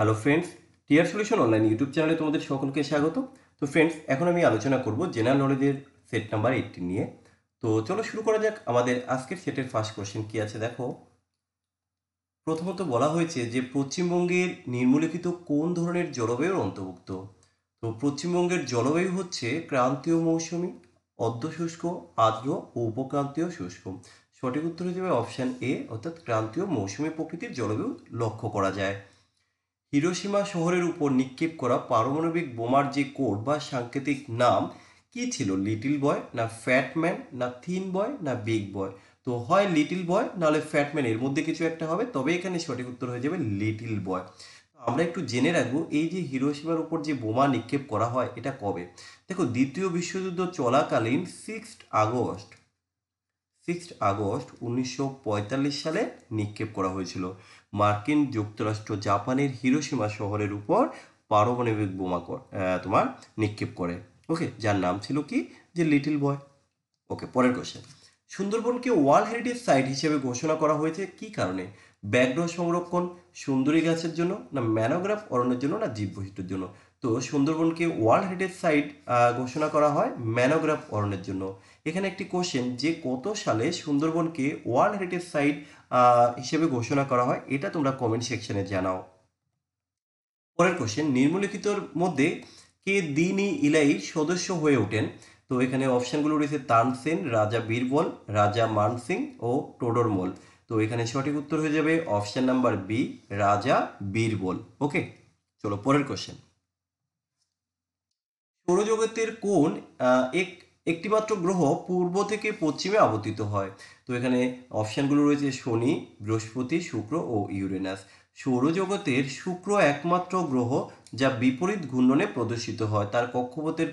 hello friends টিয়ার solution online YouTube চ্যানেলে তোমাদের সকলকে স্বাগত তো ফ্রেন্ডস এখন আমি আলোচনা করব জেনারেল নলেজের সেট নাম্বার এইটটি নিয়ে তো চলো শুরু করা যাক আমাদের আজকের সেটের ফার্স্ট কোশ্চেন কী আছে দেখো প্রথমত বলা হয়েছে যে পশ্চিমবঙ্গের নির্মলিখিত কোন ধরনের জলবায়ুর অন্তর্ভুক্ত তো পশ্চিমবঙ্গের জলবায়ু হচ্ছে ক্রান্তীয় মৌসুমি অর্ধশুষ্ক আর্দ্র ও উপক্রান্তীয় শুষ্ক সঠিক উত্তর হিসেবে অপশান এ অর্থাৎ ক্রান্তীয় মৌসুমি প্রকৃতির জলবায়ু লক্ষ্য করা যায় হিরোশিমা শহরের উপর নিক্ষেপ করা পারমাণবিক বোমার যে কোড বা সাংকেতিক নাম কি ছিল লিটিল বয় না ফ্যাটম্যান না থিন বয় না বিগ বয় তো হয় লিটিল বয় নাহলে ফ্যাটম্যান এর মধ্যে কিছু একটা হবে তবে এখানে সঠিক উত্তর হয়ে যাবে লিটিল বয় আমরা একটু জেনে রাখবো এই যে হিরোশিমার উপর যে বোমা নিক্ষেপ করা হয় এটা কবে দেখো দ্বিতীয় বিশ্বযুদ্ধ চলাকালীন সিক্সথ আগস্ট সিক্সথ আগস্ট উনিশশো সালে নিক্ষেপ করা হয়েছিল মার্কিন যুক্তরাষ্ট্র জাপানের হিরোসীমা শহরের উপর পারমাণবিক বোমা তোমার নিক্ষেপ করে ওকে যার নাম ছিল কি যে লিটিল বয় ওকে পরের কোশ্চেন সুন্দরবনকে ওয়ার্ল্ড হেরিটেজ সাইট হিসেবে ঘোষণা করা হয়েছে কি কারণে ব্যাঘ্র সংরক্ষণ সুন্দরী গাছের জন্য না ম্যানোগ্রাফ অরণ্যের জন্য না জীববৈশিষ্ট্যের জন্য তো সুন্দরবনকে ওয়ার্ল্ড হেরিটেজ সাইট ঘোষণা করা হয় ম্যানোগ্রাফ অরণের জন্য এখানে একটি কোশ্চেন যে কত সালে সুন্দরবনকে ওয়ার্ল্ড হেরিটেজ সাইট হিসেবে ঘোষণা করা হয় এটা তোমরা কমেন্ট সেকশনে জানাও পরের কোশ্চেন নিম্নলিখিতর মধ্যে কে দিনই ইলাই সদস্য হয়ে ওঠেন তো এখানে অপশানগুলো রয়েছে তানসেন রাজা বীরবল রাজা মানসিং ও টোডরমল তো এখানে সঠিক উত্তর হয়ে যাবে অপশান নাম্বার বি রাজা বীরবল ওকে চলো পরের কোশ্চেন সৌরজগতের কোন এক একটিমাত্র গ্রহ পূর্ব থেকে পশ্চিমে অবস্থিত হয় তো এখানে অপশানগুলো রয়েছে শনি বৃহস্পতি শুক্র ও ইউরেনাস সৌরজগতের শুক্র একমাত্র গ্রহ যা বিপরীত ঘূর্ণনে প্রদর্শিত হয় তার কক্ষপথের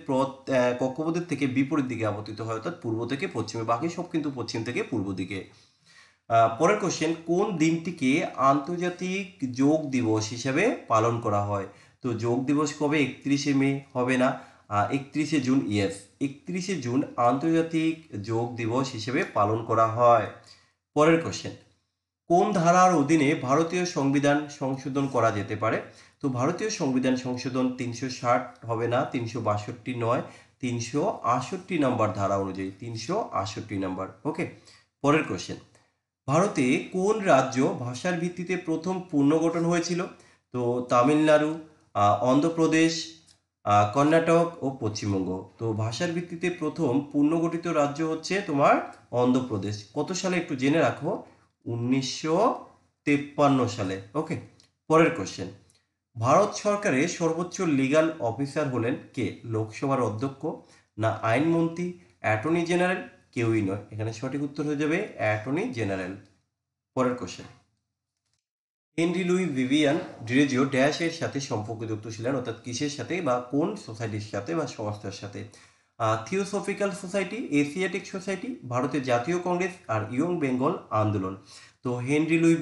কক্ষপথের থেকে বিপরীত দিকে আবর্তিত হয় অর্থাৎ পূর্ব থেকে পশ্চিমে বাকি সব কিন্তু পশ্চিম থেকে পূর্ব দিকে পরের কোশ্চেন কোন দিনটিকে আন্তর্জাতিক যোগ দিবস হিসেবে পালন করা হয় তো যোগ দিবস কবে একত্রিশে মে হবে না একত্রিশে জুন ইয়েস একত্রিশে জুন আন্তর্জাতিক যোগ দিবস হিসেবে পালন করা হয় পরের কোশ্চেন কোন ধারার অধীনে ভারতীয় সংবিধান সংশোধন করা যেতে পারে তো ভারতীয় সংবিধান সংশোধন তিনশো ষাট হবে না তিনশো বাষট্টি নয় তিনশো আষট্টি নম্বর ধারা অনুযায়ী তিনশো আষট্টি নম্বর ওকে পরের কোশ্চেন ভারতে কোন রাজ্য ভাষার ভিত্তিতে প্রথম পুনর্গঠন হয়েছিল তো তামিলনাড়ু অন্ধ্রপ্রদেশ কর্ণাটক ও পশ্চিমবঙ্গ তো ভাষার ভিত্তিতে প্রথম পূর্ণগঠিত রাজ্য হচ্ছে তোমার অন্ধ্রপ্রদেশ কত সালে একটু জেনে রাখো উনিশশো তেপ্পান্ন সালে ওকে পরের কোশ্চেন ভারত সরকারের সর্বোচ্চ লিগাল অফিসার হলেন কে লোকসভার অধ্যক্ষ না আইনমন্ত্রী অ্যাটর্নি জেনারেল কেউই নয় এখানে সঠিক উত্তর হয়ে যাবে অ্যাটর্নি জেনারেল পরের question Henry Louis Vivian Derozio ড্যাশের সাথে সম্পর্কযুক্ত ছিলেন অর্থাৎ কিসের সাথে বা কোন সোসাইটির সাথে বা সংস্থার সাথে থিওসফিক্যাল সোসাইটি এশিয়াটিক সোসাইটি ভারতের জাতীয় কংগ্রেস আর ইয়ং বেঙ্গল আন্দোলন তো হেনরি লুই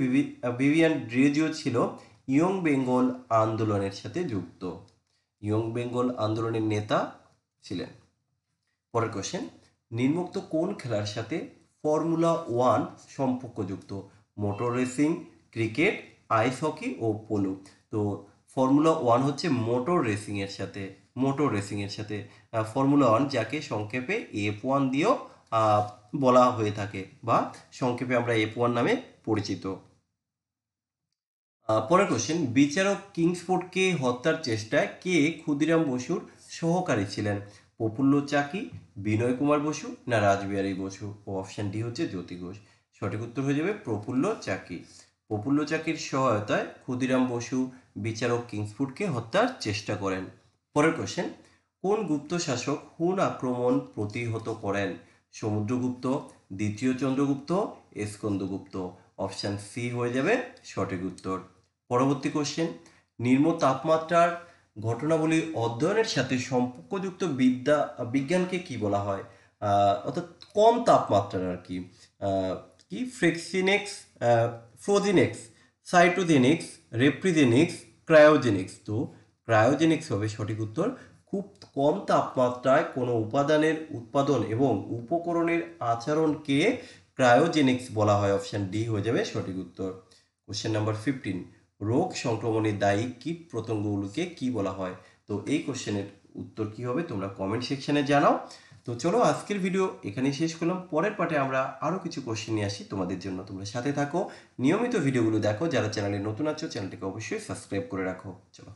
ভিভিয়ান ড্রেজিও ছিল ইয়ং বেঙ্গল আন্দোলনের সাথে যুক্ত ইয়ং বেঙ্গল আন্দোলনের নেতা ছিলেন পরের কোশ্চেন নির্মুক্ত কোন খেলার সাথে ফর্মুলা ওয়ান সম্পর্কযুক্ত motor racing cricket ice hockey ও পোলো তো ফর্মুলা ওয়ান হচ্ছে মোটর রেসিংয়ের সাথে মোটর রেসিংয়ের সাথে ফর্মুলা ওয়ান যাকে সংক্ষেপে এফ ওয়ান দিয়েও বলা হয়ে থাকে বা সংক্ষেপে আমরা এফ ওয়ান নামে পরিচিত পরের কোশ্চেন বিচারক কিংসফোর্ডকে হত্যার চেষ্টায় কে ক্ষুদিরাম বসুর সহকারী ছিলেন প্রফুল্ল চাকি বিনয় কুমার বসু না রাজবিহারী বসু অপশান ডি হচ্ছে জ্যোতি ঘোষ সঠিক উত্তর হয়ে যাবে প্রফুল্ল চাকি প্রফুল্ল চাকির সহায়তায় ক্ষুদিরাম বসু বিচারক কিংসফুটকে হত্যার চেষ্টা করেন পরের কোশ্চেন কোন গুপ্ত শাসক হুন আক্রমণ প্রতিহত করেন সমুদ্রগুপ্ত দ্বিতীয় চন্দ্রগুপ্ত স্কন্দগুপ্ত অপশান সি হয়ে যাবে সঠিক উত্তর পরবর্তী কোশ্চেন নিম্ন তাপমাত্রার ঘটনাবলী অধ্যয়নের সাথে সম্পর্কযুক্ত বিদ্যা বিজ্ঞানকে কি বলা হয় অর্থাৎ কম তাপমাত্রার আর কি কি ফ্রেক্সিনেক্স ফ্রোজিনেক্স সাইটোজেনিক্স রেপ্রিজেনিক্স ক্রায়োজেনিক্স তো ক্রায়োজেনিক্স হবে সঠিক উত্তর খুব কম তাপমাত্রায় কোনো উপাদানের উৎপাদন এবং উপকরণের আচরণকে ক্রায়োজেনিক্স বলা হয় অপশান ডি হয়ে যাবে সঠিক উত্তর কোশ্চেন নাম্বার ফিফটিন রোগ সংক্রমণের দায়ী কীট প্রত্যঙ্গগুলোকে কি বলা হয় তো এই কোশ্চেনের উত্তর কি হবে তোমরা কমেন্ট সেকশানে জানাও তো চলো আজকের ভিডিও এখানে শেষ করলাম পরের পার্টে আমরা আরও কিছু কোশ্চেন নিয়ে আসি তোমাদের জন্য তোমরা সাথে থাকো নিয়মিত ভিডিওগুলো দেখো যারা চ্যানেলে নতুন আছো চ্যানেলটিকে অবশ্যই সাবস্ক্রাইব করে রাখো চলো